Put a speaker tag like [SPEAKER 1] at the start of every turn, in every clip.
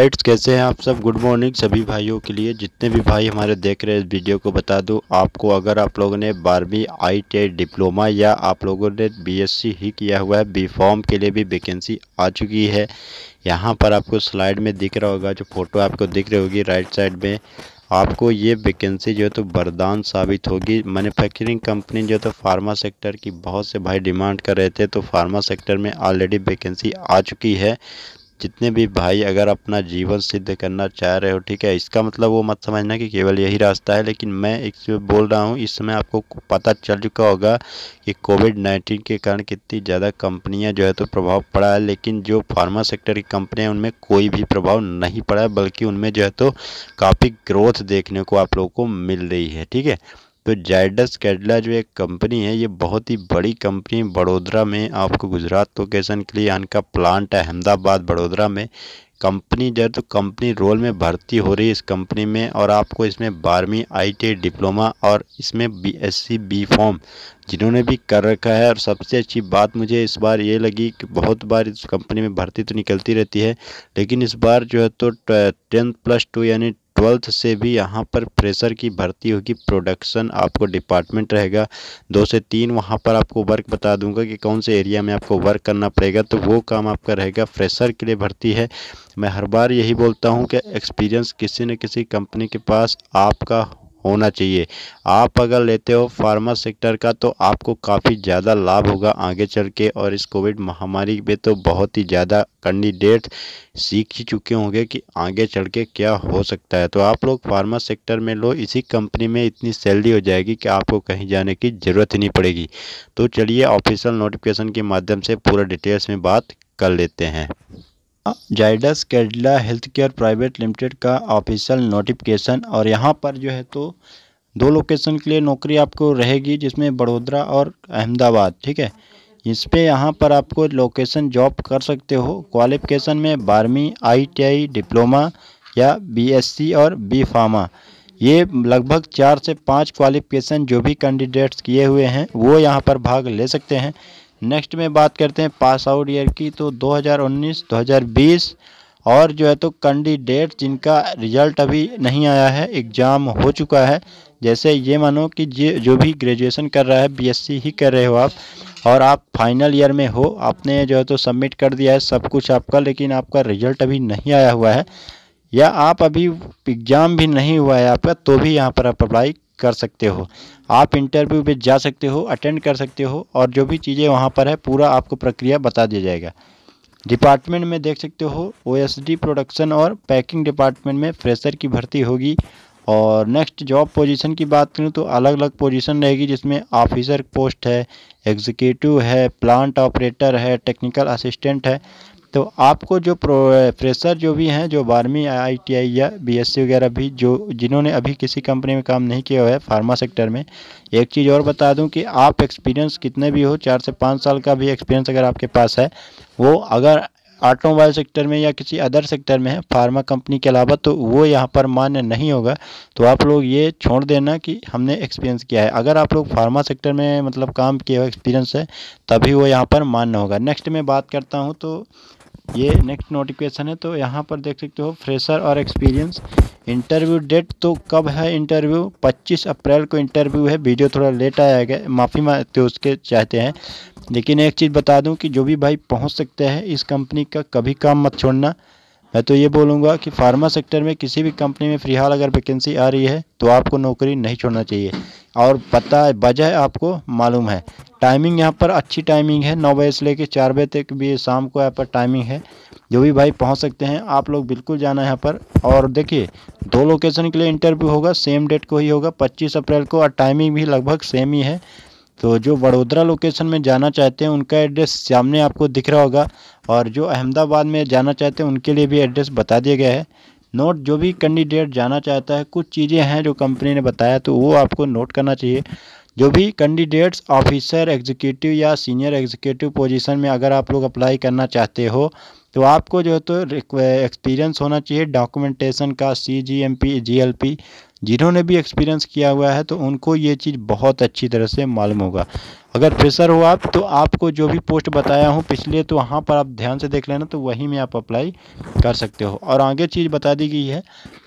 [SPEAKER 1] rights कैसे हैं आप सब गुड मॉर्निंग सभी भाइयों के लिए जितने भी भाई हमारे देख रहे हैं इस वीडियो को बता दूं आपको अगर आप लोगों ने बारहवीं आई डिप्लोमा या आप लोगों ने बीएससी ही किया हुआ है बी फॉर्म के लिए भी वैकेंसी आ चुकी है यहां पर आपको स्लाइड में दिख रहा होगा जो फ़ोटो आपको दिख रही होगी राइट साइड में आपको ये वैकेंसी जो है तो वरदान साबित होगी मैन्युफैक्चरिंग कंपनी जो है तो फार्मा सेक्टर की बहुत से भाई डिमांड कर रहे थे तो फार्मा सेक्टर में ऑलरेडी वैकेंसी आ चुकी है जितने भी भाई अगर अपना जीवन सिद्ध करना चाह रहे हो ठीक है इसका मतलब वो मत समझना कि केवल यही रास्ता है लेकिन मैं एक बोल रहा हूँ इस समय आपको पता चल चुका होगा कि कोविड नाइन्टीन के कारण कितनी ज़्यादा कंपनियाँ जो है तो प्रभाव पड़ा है लेकिन जो फार्मा सेक्टर की कंपनियाँ उनमें कोई भी प्रभाव नहीं पड़ा बल्कि उनमें जो है तो काफ़ी ग्रोथ देखने को आप लोगों को मिल रही है ठीक है तो जाइडस कैडला जो एक कंपनी है ये बहुत ही बड़ी कंपनी बड़ोदरा में आपको गुजरात लोकेशन के लिए इनका प्लांट है अहमदाबाद बड़ोदरा में कंपनी जो तो कंपनी रोल में भर्ती हो रही है इस कंपनी में और आपको इसमें बारहवीं आई डिप्लोमा और इसमें B S C B pharm जिन्होंने भी कर रखा है और सबसे अच्छी बात मुझे इस बार ये लगी कि बहुत बार इस कंपनी में भर्ती तो निकलती रहती है लेकिन इस बार जो है तो टेंथ प्लस टू यानी ट्वेल्थ से भी यहाँ पर फ्रेशर की भर्ती होगी प्रोडक्शन आपको डिपार्टमेंट रहेगा दो से तीन वहाँ पर आपको वर्क बता दूंगा कि कौन से एरिया में आपको वर्क करना पड़ेगा तो वो काम आपका रहेगा फ्रेशर के लिए भर्ती है मैं हर बार यही बोलता हूँ कि एक्सपीरियंस किसी न किसी कंपनी के पास आपका होना चाहिए आप अगर लेते हो फार्मा सेक्टर का तो आपको काफ़ी ज़्यादा लाभ होगा आगे चल के और इस कोविड महामारी में तो बहुत ही ज़्यादा कैंडिडेट सीख ही चुके होंगे कि आगे चल के क्या हो सकता है तो आप लोग फार्मा सेक्टर में लो इसी कंपनी में इतनी सैलरी हो जाएगी कि आपको कहीं जाने की ज़रूरत ही नहीं पड़ेगी तो चलिए ऑफिशियल नोटिफिकेशन के माध्यम से पूरा डिटेल्स में बात कर लेते हैं Zydus Cadila health care private limited का ऑफिशियल नोटिफिकेशन और यहाँ पर जो है तो दो लोकेशन के लिए नौकरी आपको रहेगी जिसमें बड़ोदरा और अहमदाबाद ठीक है इस पर यहाँ पर आपको लोकेशन जॉब कर सकते हो क्वालिफिकेशन में बारहवीं आईटीआई डिप्लोमा या बीएससी और बी फार्मा ये लगभग चार से पाँच क्वालिफिकेशन जो भी कैंडिडेट्स किए हुए हैं वो यहाँ पर भाग ले सकते हैं नेक्स्ट में बात करते हैं पास आउट ईयर की तो 2019 2020 और जो है तो कैंडिडेट जिनका रिजल्ट अभी नहीं आया है एग्ज़ाम हो चुका है जैसे ये मानो कि जे जो भी ग्रेजुएशन कर रहा है बीएससी ही कर रहे हो आप और आप फाइनल ईयर में हो आपने जो है तो सबमिट कर दिया है सब कुछ आपका लेकिन आपका रिजल्ट अभी नहीं आया हुआ है या आप अभी एग्ज़ाम भी नहीं हुआ है आपका तो भी यहाँ पर आप अप्लाई कर सकते हो आप इंटरव्यू पे जा सकते हो अटेंड कर सकते हो और जो भी चीज़ें वहाँ पर है पूरा आपको प्रक्रिया बता दिया जाएगा डिपार्टमेंट में देख सकते हो ओ प्रोडक्शन और पैकिंग डिपार्टमेंट में फ्रेशर की भर्ती होगी और नेक्स्ट जॉब पोजीशन की बात करूँ तो अलग अलग पोजीशन रहेगी जिसमें ऑफिसर पोस्ट है एग्जीक्यूटिव है प्लांट ऑपरेटर है टेक्निकल असिस्टेंट है तो आपको जो प्रोफेसर जो भी हैं जो बारहवीं आईटीआई या बीएससी वगैरह भी जो जिन्होंने अभी किसी कंपनी में काम नहीं किया हुआ है फार्मा सेक्टर में एक चीज़ और बता दूं कि आप एक्सपीरियंस कितने भी हो चार से पाँच साल का भी एक्सपीरियंस अगर आपके पास है वो अगर ऑटोमोबाइल सेक्टर में या किसी अदर सेक्टर में है फार्मा कंपनी के अलावा तो वो यहाँ पर मान्य नहीं होगा तो आप लोग ये छोड़ देना कि हमने एक्सपीरियंस किया है अगर आप लोग फार्मा सेक्टर में मतलब काम किया हुआ एक्सपीरियंस है तभी वो यहाँ पर मान्य होगा नेक्स्ट में बात करता हूँ तो ये नेक्स्ट नोटिफिकेशन है तो यहाँ पर देख सकते हो फ्रेशर और एक्सपीरियंस इंटरव्यू डेट तो कब है इंटरव्यू 25 अप्रैल को इंटरव्यू है वीडियो थोड़ा लेट आया गया माफ़ी मांगते उसके चाहते हैं लेकिन एक चीज़ बता दूं कि जो भी भाई पहुंच सकते हैं इस कंपनी का कभी काम मत छोड़ना मैं तो ये बोलूँगा कि फार्मा सेक्टर में किसी भी कंपनी में फिलहाल अगर वैकेंसी आ रही है तो आपको नौकरी नहीं छोड़ना चाहिए और पता है वजह आपको मालूम है टाइमिंग यहाँ पर अच्छी टाइमिंग है नौ बजे से लेकर चार बजे तक भी शाम को यहाँ पर टाइमिंग है जो भी भाई पहुँच सकते हैं आप लोग बिल्कुल जाना है यहाँ पर और देखिए दो लोकेशन के लिए इंटरव्यू होगा सेम डेट को ही होगा पच्चीस अप्रैल को और टाइमिंग भी लगभग सेम ही है तो जो वडोदरा लोकेशन में जाना चाहते हैं उनका एड्रेस सामने आपको दिख रहा होगा और जो अहमदाबाद में जाना चाहते हैं उनके लिए भी एड्रेस बता दिया गया है नोट जो भी कैंडिडेट जाना चाहता है कुछ चीज़ें हैं जो कंपनी ने बताया तो वो आपको नोट करना चाहिए जो भी कैंडिडेट्स ऑफिसर एग्जीक्यूटिव या सीनियर एग्जीक्यूटिव पोजीशन में अगर आप लोग अप्लाई करना चाहते हो तो आपको जो है तो एक्सपीरियंस होना चाहिए डॉक्यूमेंटेशन का C G M P G L P जिन्होंने भी एक्सपीरियंस किया हुआ है तो उनको ये चीज़ बहुत अच्छी तरह से मालूम होगा अगर फ्रेशर हो आप तो आपको जो भी पोस्ट बताया हूँ पिछले तो वहाँ पर आप ध्यान से देख लेना तो वहीं में आप अप्लाई कर सकते हो और आगे चीज़ बता दी गई है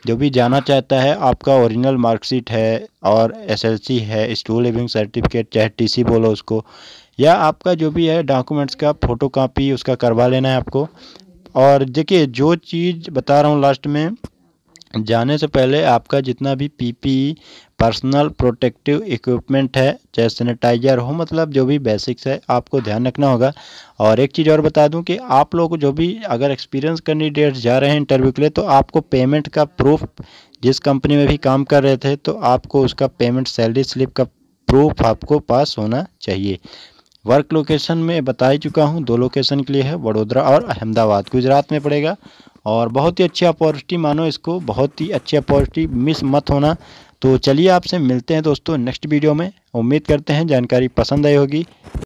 [SPEAKER 1] जो भी जाना चाहता है आपका ओरिजिनल मार्कशीट है और एसएलसी है स्टूल लिविंग सर्टिफिकेट चाहे टीसी बोलो उसको या आपका जो भी है डॉक्यूमेंट्स का फ़ोटो कापी उसका करवा लेना है आपको और देखिए जो चीज़ बता रहा हूँ लास्ट में जाने से पहले आपका जितना भी पीपी पर्सनल प्रोटेक्टिव इक्विपमेंट है चाहे सैनिटाइजर हो मतलब जो भी बेसिक्स है आपको ध्यान रखना होगा और एक चीज़ और बता दूं कि आप लोग जो भी अगर एक्सपीरियंस कैंडिडेट्स जा रहे हैं इंटरव्यू के लिए तो आपको पेमेंट का प्रूफ जिस कंपनी में भी काम कर रहे थे तो आपको उसका पेमेंट सैलरी स्लिप का प्रूफ आपको पास होना चाहिए वर्क लोकेशन में बता ही चुका हूँ दो लोकेशन के लिए है वडोदरा और अहमदाबाद गुजरात में पड़ेगा और बहुत ही अच्छी अपॉर्चुनिटी मानो इसको बहुत ही अच्छी अपॉर्चुनिटी मिस मत होना तो चलिए आपसे मिलते हैं दोस्तों नेक्स्ट वीडियो में उम्मीद करते हैं जानकारी पसंद आई होगी